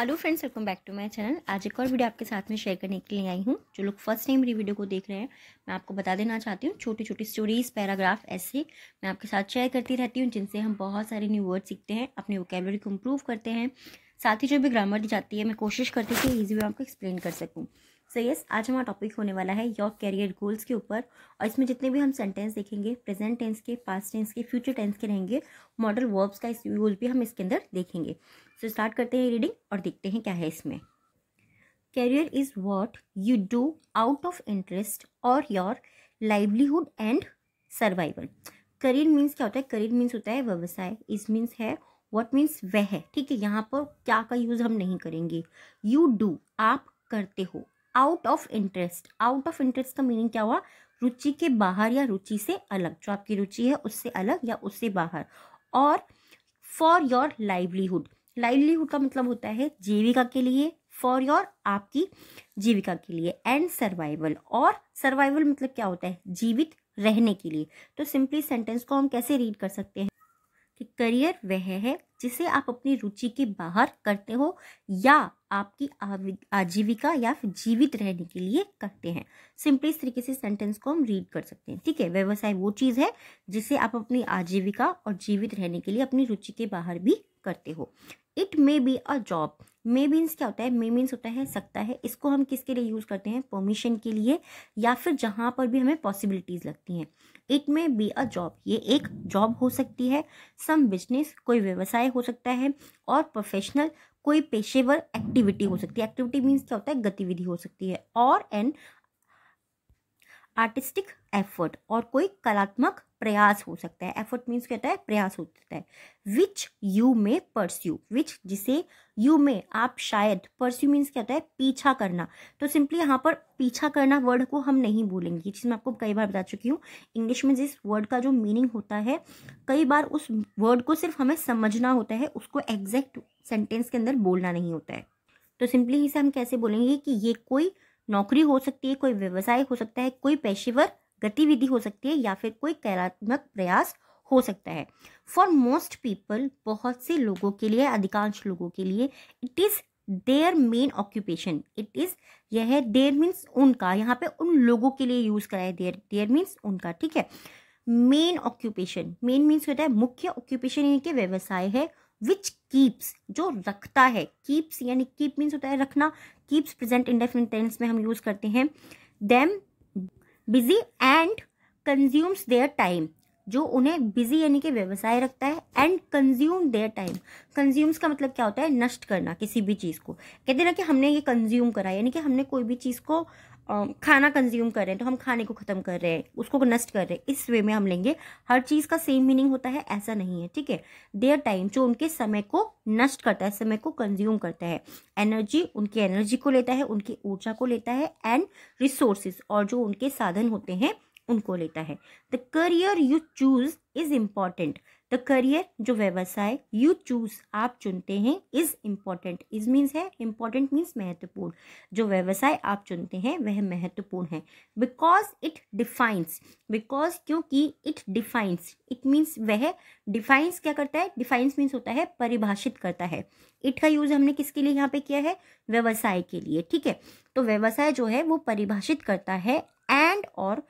hello friends welcome back to my channel आज एक और वीडियो आपके साथ में शेयर करने के लिए आई हूँ जो लोग फर्स्ट टाइम मेरी वीडियो को देख रहे हैं मैं आपको बता देना चाहती हूँ छोटी छोटी स्टोरीज पैराग्राफ ऐसे मैं आपके साथ शेयर करती रहती हूँ जिनसे हम बहुत सारे न्यू वर्ड सीखते हैं अपनी वोकेबलरी को इम्प्रूव करते हैं साथ ही जो भी ग्रामर दी जाती है मैं कोशिश करती हूँ कि ईजी वे आपको एक्सप्लेन कर सकूँ सो येस यस आज हमारा टॉपिक होने वाला है योर कैरियर गोल्स के ऊपर और इसमें जितने भी हम सेंटेंस देखेंगे प्रेजेंट टेंस के पास्ट टेंस के फ्यूचर टेंस के रहेंगे मॉडल वर्ब्स का यूज भी हम इसके अंदर देखेंगे सो so, स्टार्ट करते हैं रीडिंग और देखते हैं क्या है इसमें career is what you do out of interest और your livelihood and survival career means क्या होता है करियर मीन्स होता है व्यवसाय इस मीन्स है वॉट मीन्स वह है ठीक है यहाँ पर क्या का यूज़ हम नहीं करेंगे यू डू आप करते हो out of interest out of interest का मीनिंग क्या हुआ रुचि के बाहर या रुचि से अलग जो आपकी रुचि है उससे अलग या उससे बाहर और फॉर योर लाइवलीहुड लाइवलीहुड का मतलब होता है जीविका के लिए फॉर योर आपकी जीविका के लिए एंड सर्वाइवल और सर्वाइवल मतलब क्या होता है जीवित रहने के लिए तो सिंपली सेंटेंस को हम कैसे रीड कर सकते हैं कि करियर वह है जिसे आप अपनी रुचि के बाहर करते हो या आपकी आजीविका या फिर जीवित रहने के लिए करते हैं सिंपली इस तरीके से सेंटेंस को हम रीड कर सकते हैं ठीक है व्यवसाय वो चीज़ है जिसे आप अपनी आजीविका और जीवित रहने के लिए अपनी रुचि के बाहर भी करते हो it may be a job may means क्या होता है मे मीन्स होता है सकता है इसको हम किसके लिए यूज़ करते हैं परमिशन के लिए या फिर जहाँ पर भी हमें पॉसिबिलिटीज़ लगती हैं it may be a job ये एक जॉब हो सकती है सम बिजनेस कोई व्यवसाय हो सकता है और प्रोफेशनल कोई पेशेवर एक्टिविटी हो सकती है एक्टिविटी मीन्स क्या होता है गतिविधि हो सकती है और एन आर्टिस्टिक एफर्ट और कोई कलात्मक प्रयास हो सकता है एफर्ट मीन्स क्या होता है प्रयास हो सकता है विच यू मे परस्यू विच जिसे यू मे आप शायद परस्यू मीन्स क्या होता है पीछा करना तो सिंपली यहाँ पर पीछा करना वर्ड को हम नहीं बोलेंगे चीज़ मैं आपको कई बार बता चुकी हूँ इंग्लिश में जिस वर्ड का जो मीनिंग होता है कई बार उस वर्ड को सिर्फ हमें समझना होता है उसको एग्जैक्ट सेंटेंस के अंदर बोलना नहीं होता है तो सिंपली इसे हम कैसे बोलेंगे कि ये कोई नौकरी हो सकती है कोई व्यवसाय हो सकता है कोई पेशेवर गतिविधि हो सकती है या फिर कोई कलात्मक प्रयास हो सकता है फॉर मोस्ट पीपल बहुत से लोगों के लिए अधिकांश लोगों के लिए it is their main occupation it is यह है देयर मीन्स उनका यहाँ पे उन लोगों के लिए यूज़ कराया देयर देयर मीन्स उनका ठीक है मेन ऑक्यूपेशन मेन मीन्स होता है मुख्य ऑक्यूपेशन यानी कि व्यवसाय है विच कीप्स जो रखता है कीप्स यानी कीप मीन्स होता है रखना कीप्स प्रेजेंट इंडेफिनिट टेंस में हम यूज़ करते हैं them busy and consumes their time जो उन्हें बिजी यानी कि व्यवसाय रखता है and consume their time consumes का मतलब क्या होता है नष्ट करना किसी भी चीज़ को कहते ना कि हमने ये कंज्यूम करा यानी कि हमने कोई भी चीज़ को खाना कंज्यूम कर रहे हैं तो हम खाने को ख़त्म कर रहे हैं उसको नष्ट कर रहे हैं इस वे में हम लेंगे हर चीज़ का सेम मीनिंग होता है ऐसा नहीं है ठीक है देयर टाइम जो उनके समय को नष्ट करता है समय को कंज्यूम करता है एनर्जी उनकी एनर्जी को लेता है उनकी ऊर्जा को लेता है एंड रिसोर्सेज और जो उनके साधन होते हैं उनको लेता है the career you choose is important the career जो व्यवसाय यू चूज आप चुनते हैं इज इम्पॉर्टेंट इज मीन्स है इम्पॉर्टेंट मीन्स महत्वपूर्ण जो व्यवसाय आप चुनते हैं वह महत्वपूर्ण है बिकॉज इट डिफाइंस बिकॉज क्योंकि इट डिफाइंस इट मीन्स वह डिफाइंस क्या करता है डिफाइंस मीन्स होता है परिभाषित करता है इट का यूज़ हमने किसके लिए यहाँ पे किया है व्यवसाय के लिए ठीक है तो व्यवसाय जो है वो परिभाषित करता है एंड और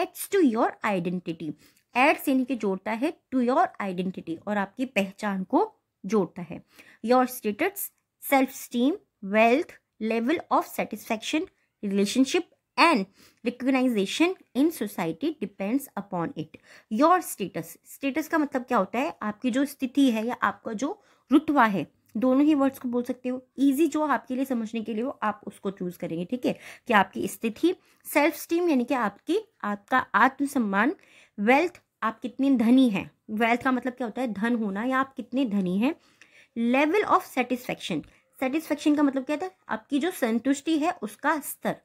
adds to your identity adds यानी कि जोड़ता है टू योर आइडेंटिटी और आपकी पहचान को जोड़ता है your status self esteem wealth level of satisfaction relationship and recognisation in society depends upon it your status status का मतलब क्या होता है आपकी जो स्थिति है या आपका जो रुतवा है दोनों ही वर्ड्स को बोल सकते हो इजी जो आपके लिए समझने के लिए हो आप उसको चूज करेंगे ठीक है कि आपकी स्थिति सेल्फ स्टीम यानी कि आपकी आपका आत्मसम्मान वेल्थ आप कितने धनी हैं वेल्थ का मतलब क्या होता है धन होना या आप कितने धनी हैं लेवल ऑफ सेटिस्फैक्शन सेटिस्फैक्शन का मतलब क्या था आपकी जो संतुष्टि है उसका स्तर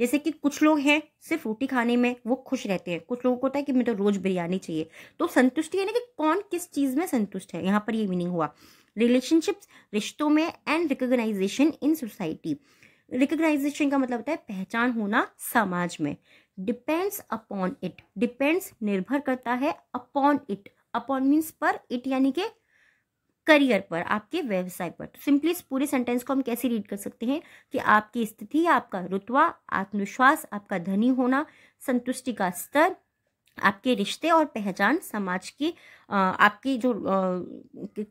जैसे कि कुछ लोग हैं सिर्फ रोटी खाने में वो खुश रहते हैं कुछ लोगों को होता है कि मुझे तो रोज़ बिरयानी चाहिए तो संतुष्टि यानी कि कौन किस चीज़ में संतुष्ट है यहाँ पर ये मीनिंग हुआ रिलेशनशिप्स रिश्तों में and recognisation in society recognisation का मतलब होता है पहचान होना समाज में डिपेंड्स अपॉन इट डिपेंड्स निर्भर करता है अपॉन इट अपॉन मीन्स पर इट यानी कि करियर पर आपके व्यवसाय पर सिंपली तो इस पूरे सेंटेंस को हम कैसे रीड कर सकते हैं कि आपकी स्थिति आपका रुतवा आत्मविश्वास आपका धनी होना संतुष्टि का स्तर आपके रिश्ते और पहचान समाज की आपकी जो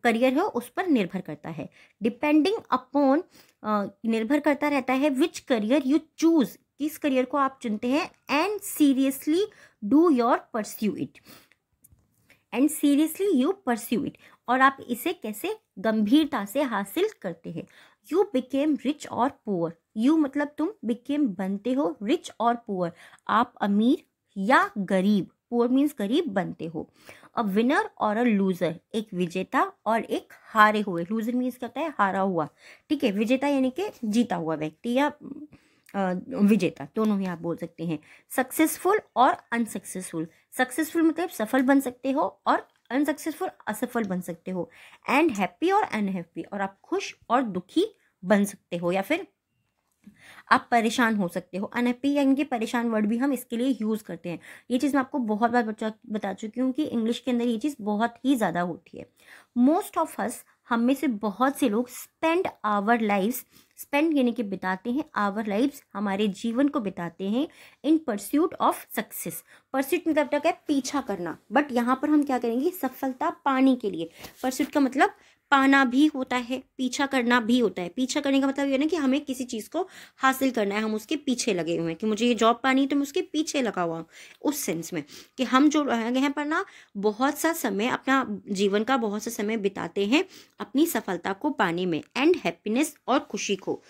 करियर है उस पर निर्भर करता है डिपेंडिंग अपॉन निर्भर करता रहता है विच करियर यू चूज़ किस करियर को आप चुनते हैं and seriously do your pursue it and seriously you pursue it और आप इसे कैसे गंभीरता से हासिल करते हैं यू बिकेम रिच और पुअर यू मतलब तुम बिकेम बनते हो रिच और पुअर आप अमीर या गरीब पुअर मीन्स गरीब बनते हो अ विनर और अ लूज़र एक विजेता और एक हारे हुए लूज़र मीन्स क्या होता है हारा हुआ ठीक है विजेता यानी कि जीता हुआ व्यक्ति या विजेता दोनों ही आप बोल सकते हैं सक्सेसफुल और अनसक्सेसफुल सक्सेसफुल मतलब सफल बन सकते हो और अनसक्सेसफुल असफल बन सकते हो एंड हैप्पी और अनहैप्पी और आप खुश और दुखी बन सकते हो या फिर आप परेशान हो सकते हो अनहैप्पी यानी कि परेशान वर्ड भी हम इसके लिए यूज़ करते हैं ये चीज़ मैं आपको बहुत बार बता चुकी हूँ कि इंग्लिश के अंदर ये चीज़ बहुत ही ज़्यादा होती है मोस्ट ऑफ अस हम में से बहुत से लोग स्पेंड आवर लाइफ स्पेंड यानी कि बिताते हैं आवर लाइफ हमारे जीवन को बिताते हैं in pursuit of success pursuit मतलब क्या है पीछा करना बट यहाँ पर हम क्या करेंगे सफलता पाने के लिए परस्यूट का मतलब पाना भी होता है पीछा करना भी होता है पीछा करने का मतलब ये ना कि हमें किसी चीज़ को हासिल करना है हम उसके पीछे लगे हुए हैं कि मुझे ये जॉब पानी है तो मैं उसके पीछे लगा हुआ हूँ उस सेंस में कि हम जो रह हैं पर ना बहुत सा समय अपना जीवन का बहुत सा समय बिताते हैं अपनी सफलता को पाने में एंड हैप्पीनेस और खुशी को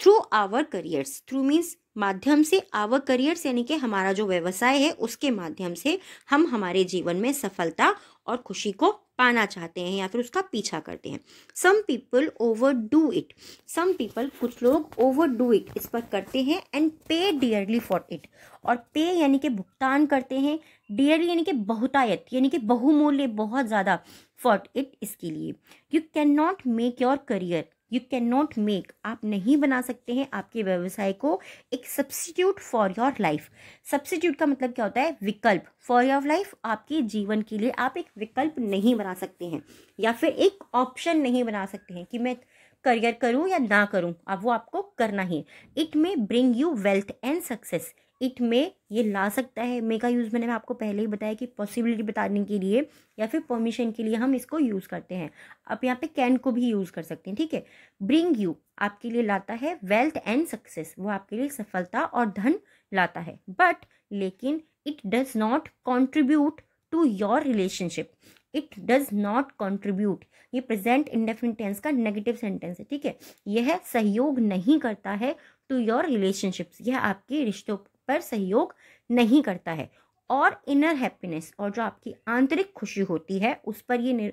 through our careers through means माध्यम से आवर करियर्स यानी कि हमारा जो व्यवसाय है उसके माध्यम से हम हमारे जीवन में सफलता और खुशी को पाना चाहते हैं या फिर उसका पीछा करते हैं some people overdo it some people कुछ लोग ओवर डू इट इस पर करते हैं एंड पे डियरली फॉर इट और पे यानी कि भुगतान करते हैं डियरली यानी कि बहुतायत यानी कि बहुमूल्य बहुत ज़्यादा फॉर इट इसके लिए you can not make your career you can not make आप नहीं बना सकते हैं आपके व्यवसाय को एक substitute for your life substitute का मतलब क्या होता है विकल्प फॉर योर लाइफ आपके जीवन के लिए आप एक विकल्प नहीं बना सकते हैं या फिर एक ऑप्शन नहीं बना सकते हैं कि मैं करियर करूं या ना करूं अब वो आपको करना ही it may bring you wealth and success it में ये ला सकता है मे का यूज़ मैंने आपको पहले ही बताया कि पॉसिबिलिटी बताने के लिए या फिर परमिशन के लिए हम इसको यूज़ करते हैं आप यहाँ पे कैन को भी यूज़ कर सकते हैं ठीक है ब्रिंग यू आपके लिए लाता है वेल्थ एंड सक्सेस वो आपके लिए सफलता और धन लाता है बट लेकिन it does not contribute to your relationship it does not contribute ये प्रेजेंट इंडेफिनिट टेंस का नेगेटिव सेंटेंस है ठीक है यह सहयोग नहीं करता है टू योर रिलेशनशिप्स यह आपके रिश्तों पर सहयोग नहीं करता है और इनर हैप्पीनेस और जो आपकी आंतरिक खुशी होती है उस पर ये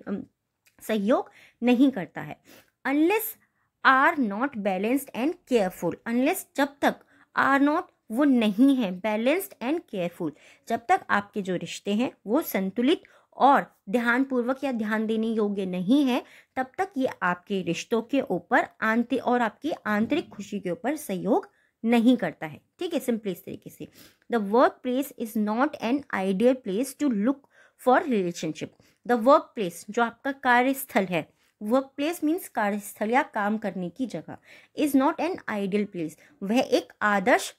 सहयोग नहीं करता है unless are not balanced and careful unless जब तक आर नॉट वो नहीं है बैलेंस्ड एंड केयरफुल जब तक आपके जो रिश्ते हैं वो संतुलित और ध्यानपूर्वक या ध्यान देने योग्य नहीं है तब तक ये आपके रिश्तों के ऊपर आंतरिक और आपकी आंतरिक खुशी के ऊपर सहयोग नहीं करता है ठीक है सिंपली इस तरीके से the work place is not an ideal place to look for relationship the work place जो आपका कार्यस्थल है वर्क प्लेस मीन्स कार्यस्थल या काम करने की जगह is not an ideal place वह एक आदर्श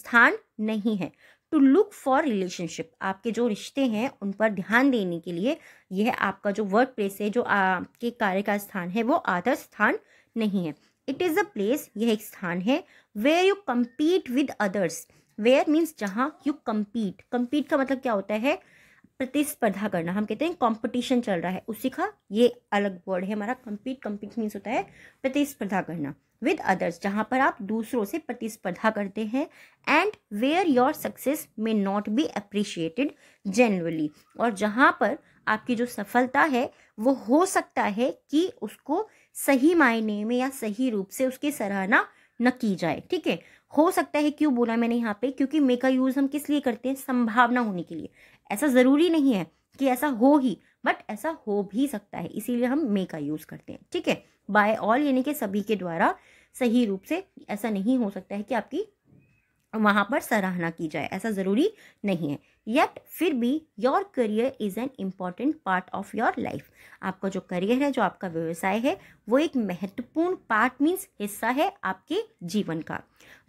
स्थान नहीं है टू लुक फॉर रिलेशनशिप आपके जो रिश्ते हैं उन पर ध्यान देने के लिए यह आपका जो वर्क प्लेस है जो आपके कार्य का स्थान है वो आदर्श स्थान नहीं है इट इज़ अ प्लेस यह एक स्थान है where you compete with others where means जहाँ यू कम्पीट कम्पीट का मतलब क्या होता है प्रतिस्पर्धा करना हम कहते हैं कंपटीशन चल रहा है उसी का ये अलग वर्ड है हमारा कम्पीट कम्पीट मीन्स होता है प्रतिस्पर्धा करना विद अदर्स जहाँ पर आप दूसरों से प्रतिस्पर्धा करते हैं and where your success may not be appreciated generally और जहाँ पर आपकी जो सफलता है वो हो सकता है कि उसको सही मायने में या सही रूप से उसकी सराहना न की जाए ठीक है हो सकता है क्यों बोला मैंने यहाँ पे क्योंकि मे का यूज़ हम किस लिए करते हैं संभावना होने के लिए ऐसा ज़रूरी नहीं है कि ऐसा हो ही बट ऐसा हो भी सकता है इसीलिए हम मे का यूज़ करते हैं ठीक है बाय ऑल यानी कि सभी के द्वारा सही रूप से ऐसा नहीं हो सकता है कि आपकी वहाँ पर सराहना की जाए ऐसा ज़रूरी नहीं है येट फिर भी your career is an important part of your life आपका जो करियर है जो आपका व्यवसाय है वो एक महत्वपूर्ण पार्ट मीन्स हिस्सा है आपके जीवन का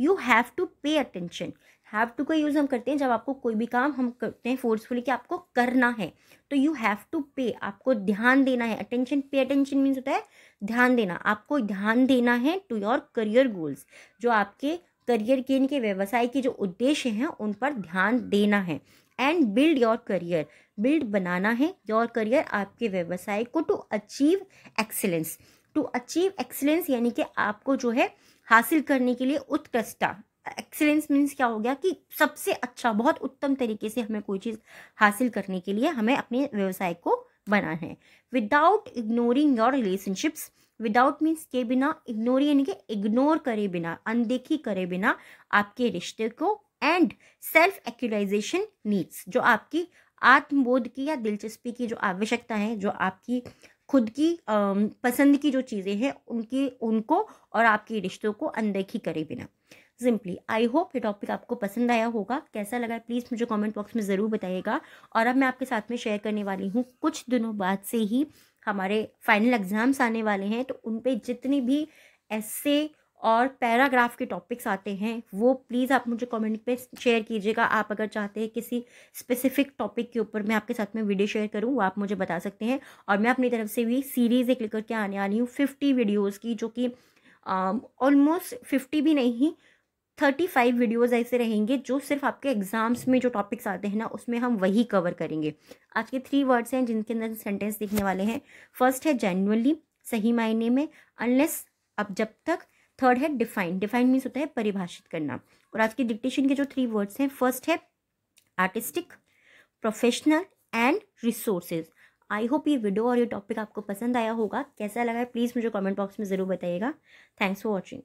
you have to pay attention have to का यूज़ हम करते हैं जब आपको कोई भी काम हम करते हैं फोर्सफुली कि आपको करना है तो यू हैव टू पे आपको ध्यान देना है अटेंशन पे अटेंशन मीन्स होता है ध्यान देना आपको ध्यान देना है टू योर करियर गोल्स जो आपके करियर के इनके व्यवसाय के जो उद्देश्य हैं उन पर ध्यान देना है and build your career build बनाना है योर करियर आपके व्यवसाय को to achieve excellence to achieve excellence यानी कि आपको जो है हासिल करने के लिए उत्कृष्टता एक्सेलेंस मीन्स क्या हो गया कि सबसे अच्छा बहुत उत्तम तरीके से हमें कोई चीज़ हासिल करने के लिए हमें अपने व्यवसाय को बना है without ignoring your relationships without means के बिना इग्नोर यानी कि इग्नोर करे बिना अनदेखी करे बिना आपके रिश्ते को एंड सेल्फ एक्यूलाइजेशन नीड्स जो आपकी आत्मबोध की या दिलचस्पी की जो आवश्यकता है जो आपकी खुद की पसंद की जो चीज़ें हैं उनकी उनको और आपके रिश्तों को अनदेखी करे बिना सिंपली आई होप ये टॉपिक आपको पसंद आया होगा कैसा लगा प्लीज़ मुझे कमेंट बॉक्स में ज़रूर बताइएगा और अब मैं आपके साथ में शेयर करने वाली हूँ कुछ दिनों बाद से ही हमारे फाइनल एग्ज़ाम्स आने वाले हैं तो उन पर जितनी भी ऐसे और पैराग्राफ के टॉपिक्स आते हैं वो प्लीज़ आप मुझे कमेंट पे शेयर कीजिएगा आप अगर चाहते हैं किसी स्पेसिफिक टॉपिक के ऊपर मैं आपके साथ में वीडियो शेयर करूँ वो आप मुझे बता सकते हैं और मैं अपनी तरफ से भी सीरीज़ एक लेकर के आने वाली हूँ फिफ्टी वीडियोज़ की जो कि ऑलमोस्ट um, फिफ्टी भी नहीं थर्टी फाइव वीडियोज़ ऐसे रहेंगे जो सिर्फ आपके एग्ज़ाम्स में जो टॉपिक्स आते हैं ना उसमें हम वही कवर करेंगे आज के थ्री वर्ड्स हैं जिनके अंदर सेंटेंस दिखने वाले हैं फर्स्ट है जेनुअली सही मायने में अनलेस अब जब तक थर्ड है डिफाइन डिफाइन मीन्स होता है परिभाषित करना और आज के डिक्टेशन के जो थ्री वर्ड्स हैं फर्स्ट है artistic professional and resources I hope ये वीडियो और ये टॉपिक आपको पसंद आया होगा कैसा लगा है प्लीज़ मुझे कमेंट बॉक्स में ज़रूर बताइएगा थैंक्स फॉर वॉचिंग